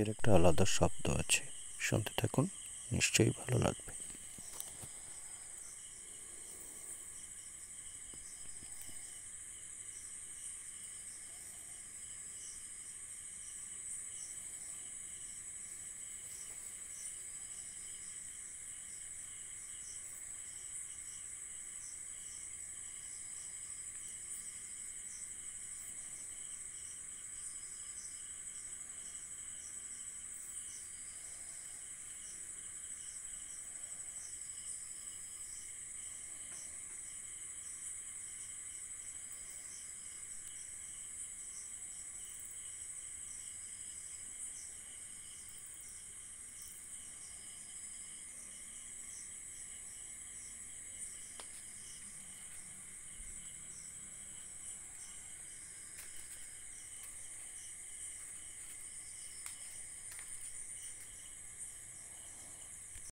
এর একটা আলাদা শব্দ আছে শুনতে থাকুন নিশ্চয়ই ভালো লাগবে